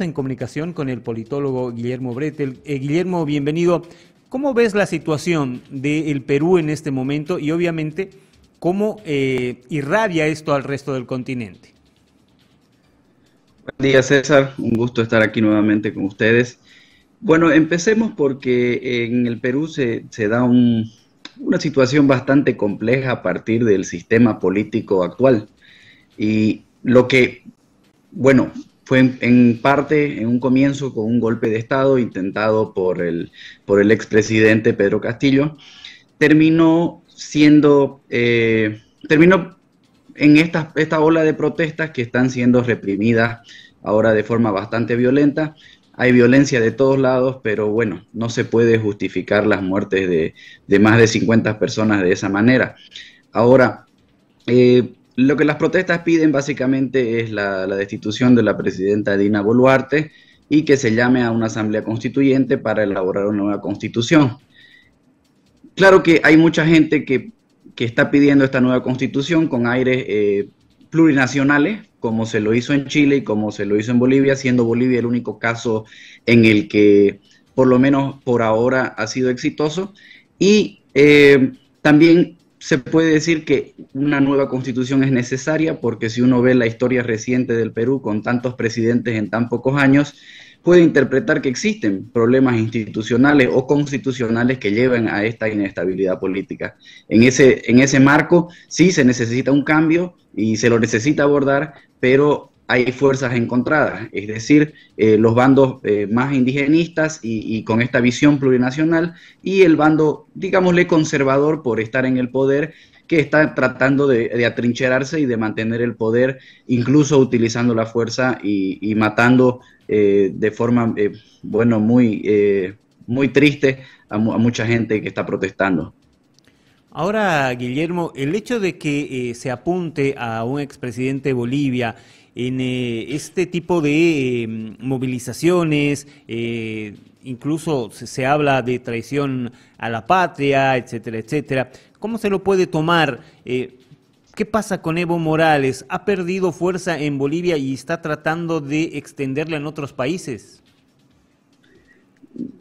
en comunicación con el politólogo Guillermo Bretel. Eh, Guillermo, bienvenido. ¿Cómo ves la situación del Perú en este momento y obviamente cómo eh, irradia esto al resto del continente? Buen día César, un gusto estar aquí nuevamente con ustedes. Bueno, empecemos porque en el Perú se, da una situación bastante compleja a partir del sistema político actual. Y lo que, bueno, fue en, parte, en un comienzo, con un golpe de Estado intentado por el, por el expresidente Pedro Castillo, terminó siendo, eh, terminó en esta, esta ola de protestas que están siendo reprimidas ahora de forma bastante violenta. Hay violencia de todos lados, pero bueno, no se puede justificar las muertes de, de más de 50 personas de esa manera. Ahora, eh, lo que las protestas piden básicamente es la, destitución de la presidenta Dina Boluarte y que se llame a una asamblea constituyente para elaborar una nueva constitución. Claro que hay mucha gente que, está pidiendo esta nueva constitución con aires eh, plurinacionales, como se lo hizo en Chile y como se lo hizo en Bolivia, siendo Bolivia el único caso en el que, por lo menos por ahora, ha sido exitoso. Y eh, también se puede decir que una nueva constitución es necesaria porque si uno ve la historia reciente del Perú con tantos presidentes en tan pocos años, puede interpretar que existen problemas institucionales o constitucionales que llevan a esta inestabilidad política. En ese, en ese marco sí se necesita un cambio y se lo necesita abordar, pero hay fuerzas encontradas, es decir, eh, los bandos eh, más indigenistas y, con esta visión plurinacional y el bando, digámosle, conservador por estar en el poder, que está tratando de, atrincherarse y de mantener el poder, incluso utilizando la fuerza y, matando eh, de forma, bueno, muy, muy triste a, mucha gente que está protestando. Ahora, Guillermo, el hecho de que se apunte a un expresidente de Bolivia en eh, este tipo de em, movilizaciones, eh, incluso se, habla de traición a la patria, etcétera, etcétera. ¿Cómo se lo puede tomar? Eh, ¿Qué pasa con Evo Morales? ¿Ha perdido fuerza en Bolivia y está tratando de extenderla en otros países?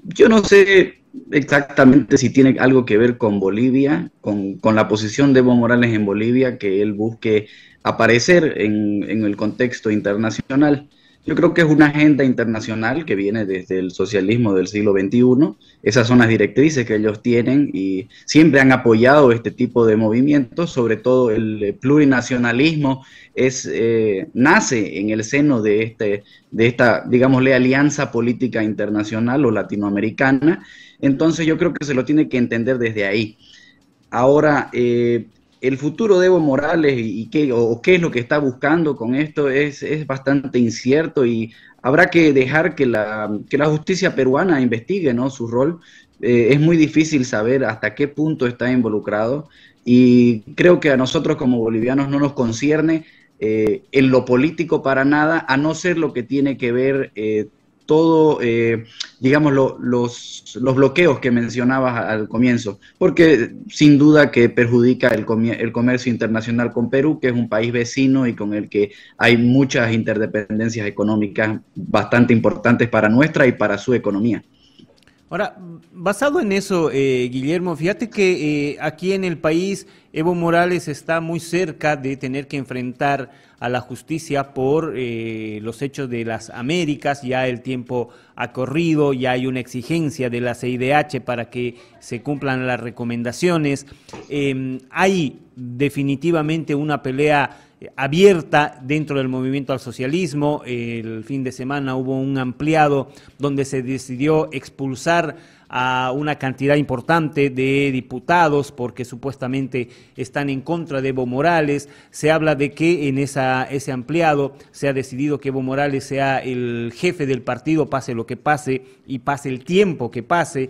Yo no sé exactamente si tiene algo que ver con Bolivia, con la posición de Evo Morales en Bolivia, que él busque aparecer en, el contexto internacional. Yo creo que es una agenda internacional que viene desde el socialismo del siglo XXI. Esas son las directrices que ellos tienen y siempre han apoyado este tipo de movimientos. Sobre todo el eh, plurinacionalismo es, eh, nace en el seno de, este, de esta, digámosle, alianza política internacional o latinoamericana. Entonces yo creo que se lo tiene que entender desde ahí. Ahora, eh, el futuro de Evo Morales y, qué, o, qué es lo que está buscando con esto es, bastante incierto y habrá que dejar que la, la justicia peruana investigue ¿no? su rol. Eh, es muy difícil saber hasta qué punto está involucrado y creo que a nosotros como bolivianos no nos concierne eh, en lo político para nada, a no ser lo que tiene que ver eh, todo, eh, digamos, los, los, bloqueos que mencionabas al comienzo, porque sin duda que perjudica el, el, comercio internacional con Perú, que es un país vecino y con el que hay muchas interdependencias económicas bastante importantes para nuestra y para su economía. Ahora, basado en eso, eh, Guillermo, fíjate que eh, aquí en el país Evo Morales está muy cerca de tener que enfrentar a la justicia por eh, los hechos de las Américas, ya el tiempo ha corrido, ya hay una exigencia de la CIDH para que se cumplan las recomendaciones. Em, hay definitivamente una pelea eh, abierta dentro del movimiento al socialismo. El fin de semana hubo un ampliado donde se decidió expulsar a una cantidad importante de diputados porque supuestamente están en contra de Evo Morales. Se habla de que en ese ampliado se ha decidido que Evo Morales sea el jefe del partido, pase lo que pase y pase el tiempo que pase,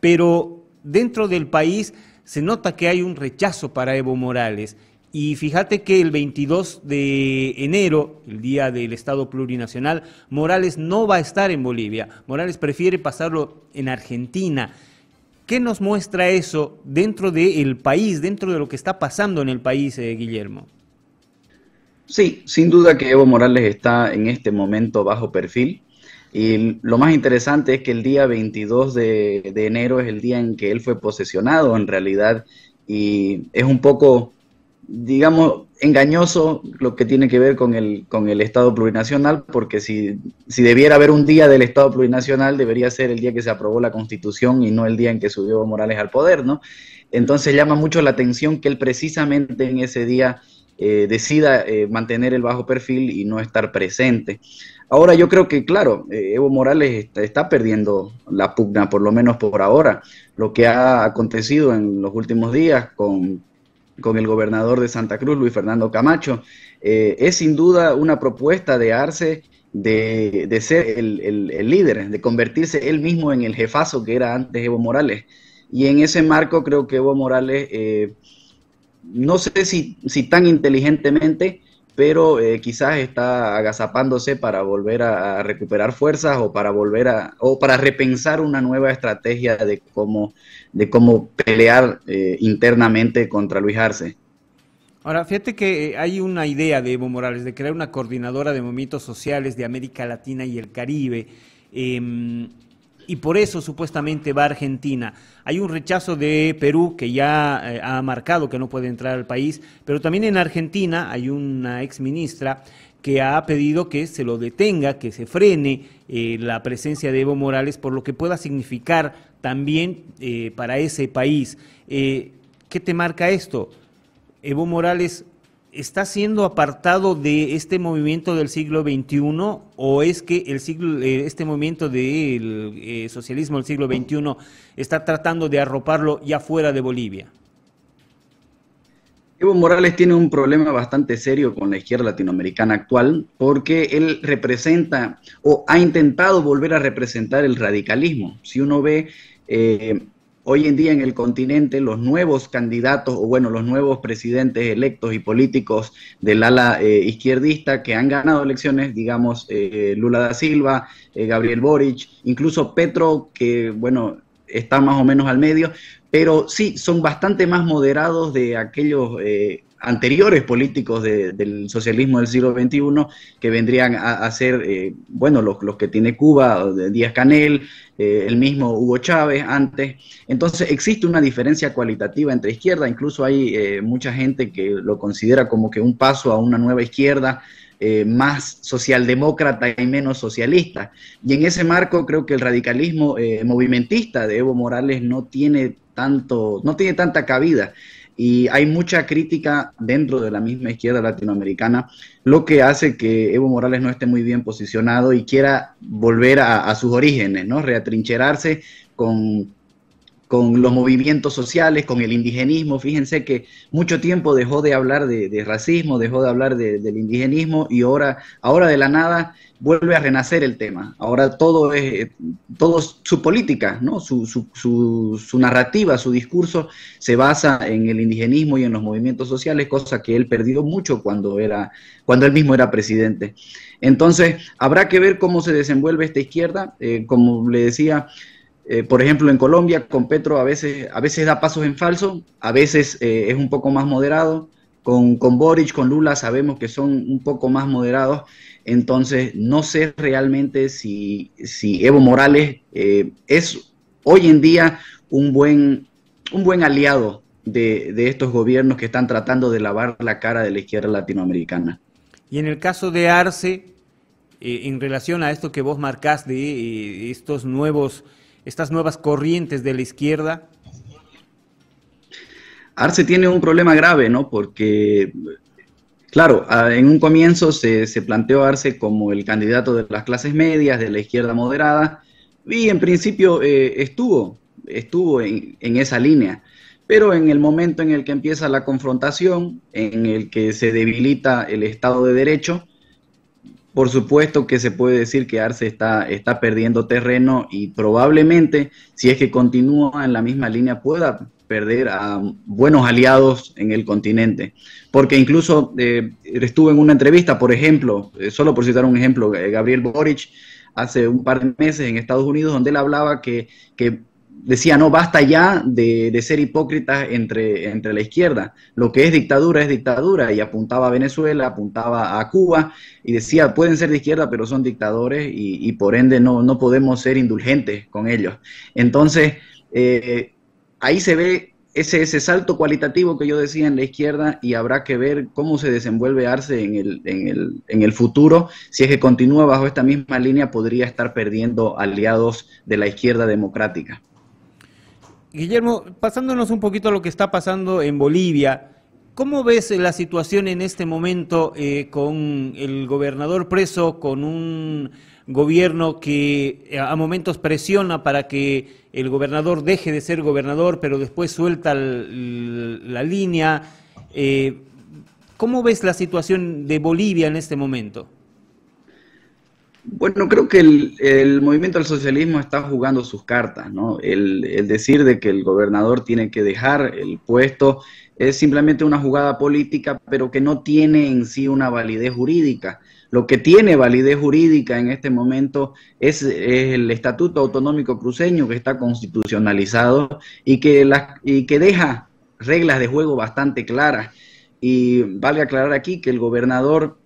pero dentro del país se nota que hay un rechazo para Evo Morales y fíjate que el 22 de enero, el día del Estado plurinacional, Morales no va a estar en Bolivia. Morales prefiere pasarlo en Argentina. ¿Qué nos muestra eso dentro del país, dentro de lo que está pasando en el país, eh, Guillermo? Sí, sin duda que Evo Morales está en este momento bajo perfil. Y lo más interesante es que el día 22 de enero es el día en que él fue posesionado en realidad. Y es un poco digamos, engañoso lo que tiene que ver con el, con el Estado plurinacional, porque si, si debiera haber un día del Estado plurinacional, debería ser el día que se aprobó la Constitución y no el día en que subió Morales al poder, ¿no? Entonces llama mucho la atención que él precisamente en ese día eh, decida eh, mantener el bajo perfil y no estar presente. Ahora yo creo que, claro, eh, Evo Morales está, perdiendo la pugna, por lo menos por ahora. Lo que ha acontecido en los últimos días con, con el gobernador de Santa Cruz, Luis Fernando Camacho. Eh, es sin duda una propuesta de Arce de, ser el, líder, de convertirse él mismo en el jefazo que era antes Evo Morales. Y en ese marco creo que Evo Morales, eh, no sé si tan inteligentemente, pero eh, quizás está agazapándose para volver a, recuperar fuerzas o para volver a o para repensar una nueva estrategia de cómo de cómo pelear eh, internamente contra Luis Arce. Ahora, fíjate que eh, hay una idea de Evo Morales de crear una coordinadora de movimientos sociales de América Latina y el Caribe. Em, y por eso supuestamente va a Argentina. Hay un rechazo de Perú que ya eh, ha marcado que no puede entrar al país, pero también en Argentina hay una exministra que ha pedido que se lo detenga, que se frene eh, la presencia de Evo Morales por lo que pueda significar también eh, para ese país. ¿Qué te marca esto? Evo Morales está siendo apartado de este movimiento del siglo XXI o es que el siglo, eh, este movimiento del eh, socialismo del siglo XXI está tratando de arroparlo ya fuera de Bolivia? Evo Morales tiene un problema bastante serio con la izquierda latinoamericana actual porque él representa o ha intentado volver a representar el radicalismo. Si uno ve... Eh, Hoy en día en el continente los nuevos candidatos o bueno, los nuevos presidentes electos y políticos del ala eh, izquierdista que han ganado elecciones, digamos eh, Lula da Silva, eh, Gabriel Boric, incluso Petro, que bueno, está más o menos al medio, pero sí, son bastante más moderados de aquellos anteriores políticos del socialismo del siglo XXI que vendrían a, ser, eh, bueno, los, que tiene Cuba, Díaz Canel, eh, el mismo Hugo Chávez antes. Entonces existe una diferencia cualitativa entre izquierda, incluso hay eh, mucha gente que lo considera como que un paso a una nueva izquierda eh, más socialdemócrata y menos socialista. Y en ese marco creo que el radicalismo eh, movimentista de Evo Morales no tiene, tanto, no tiene tanta cabida. Y hay mucha crítica dentro de la misma izquierda latinoamericana, lo que hace que Evo Morales no esté muy bien posicionado y quiera volver a, a sus orígenes, ¿no? Reatrincherarse con con los movimientos sociales, con el indigenismo. Fíjense que mucho tiempo dejó de hablar de, racismo, dejó de hablar del indigenismo y ahora, ahora de la nada vuelve a renacer el tema. Ahora todo es, eh, su política, ¿no? Su, narrativa, su discurso se basa en el indigenismo y en los movimientos sociales, cosa que él perdió mucho cuando, era, cuando él mismo era presidente. Entonces, habrá que ver cómo se desenvuelve esta izquierda. Eh, como le decía, eh, por ejemplo, en Colombia con Petro a veces, a veces da pasos en falso, a veces eh, es un poco más moderado. Con, con Boric, con Lula sabemos que son un poco más moderados. Entonces, no sé realmente si, si Evo Morales eh, es hoy en día un buen, un buen aliado de, estos gobiernos que están tratando de lavar la cara de la izquierda latinoamericana. Y en el caso de Arce, en relación a esto que vos marcás de estos nuevos estas nuevas corrientes de la izquierda? Arce tiene un problema grave, ¿no? Porque, claro, en un comienzo se, planteó Arce como el candidato de las clases medias, de la izquierda moderada, y en principio eh, estuvo, estuvo en esa línea pero en el momento en el que empieza la confrontación, en el que se debilita el Estado de Derecho, por supuesto que se puede decir que Arce está, está perdiendo terreno y probablemente, si es que continúa en la misma línea, pueda perder a buenos aliados en el continente. Porque incluso eh, estuve en una entrevista, por ejemplo, eh, solo por citar un ejemplo, eh, Gabriel Boric hace un par de meses en Estados Unidos, donde él hablaba que, que decía, no, basta ya de, de ser hipócritas entre, entre, la izquierda. Lo que es dictadura es dictadura. Y apuntaba a Venezuela, apuntaba a Cuba y decía, pueden ser de izquierda, pero son dictadores y, por ende no, no, podemos ser indulgentes con ellos. Entonces, eh, ahí se ve ese, ese, salto cualitativo que yo decía en la izquierda y habrá que ver cómo se desenvuelve Arce en el, en, el, en el, futuro. Si es que continúa bajo esta misma línea, podría estar perdiendo aliados de la izquierda democrática. Guillermo, pasándonos un poquito a lo que está pasando en Bolivia, ¿cómo ves la situación en este momento eh, con el gobernador preso, con un gobierno que eh, a momentos presiona para que el gobernador deje de ser gobernador, pero después suelta la línea? Eh, ¿Cómo ves la situación de Bolivia en este momento? Bueno, creo que el, movimiento del socialismo está jugando sus cartas, ¿no? El, decir de que el gobernador tiene que dejar el puesto es simplemente una jugada política, pero que no tiene en sí una validez jurídica. Lo que tiene validez jurídica en este momento es, el Estatuto Autonómico Cruceño, que está constitucionalizado y que, y que deja reglas de juego bastante claras. Y vale aclarar aquí que el gobernador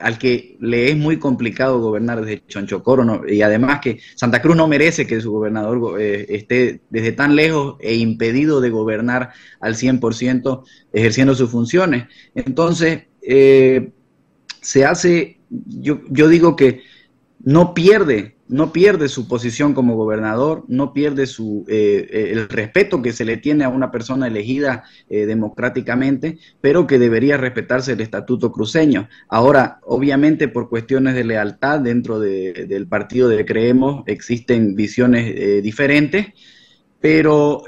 al que le es muy complicado gobernar desde Chonchocoro, y además que Santa Cruz no merece que su gobernador eh, esté desde tan lejos e impedido de gobernar al 100% ejerciendo sus funciones. Entonces, eh, se hace, yo, yo digo que no pierde no pierde su posición como gobernador, no pierde su, eh, eh, el respeto que se le tiene a una persona elegida eh, democráticamente, pero que debería respetarse el estatuto cruceño. Ahora, obviamente por cuestiones de lealtad dentro del partido de Creemos existen visiones diferentes, pero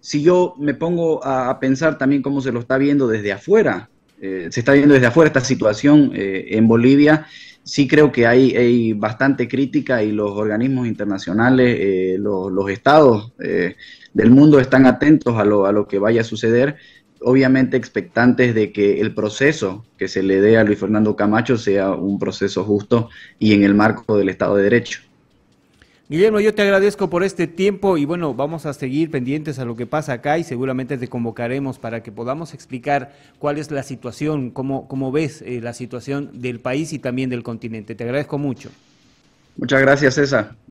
si yo me pongo a, pensar también cómo se lo está viendo desde afuera, se está viendo desde afuera esta situación en Bolivia, sí creo que hay, hay, bastante crítica y los organismos internacionales, eh, los, estados eh, del mundo están atentos a lo, a lo, que vaya a suceder, obviamente expectantes de que el proceso que se le dé a Luis Fernando Camacho sea un proceso justo y en el marco del Estado de Derecho. Guillermo, yo te agradezco por este tiempo y bueno, vamos a seguir pendientes a lo que pasa acá y seguramente te convocaremos para que podamos explicar cuál es la situación, cómo, ves eh, la situación del país y también del continente. Te agradezco mucho. Muchas gracias, César.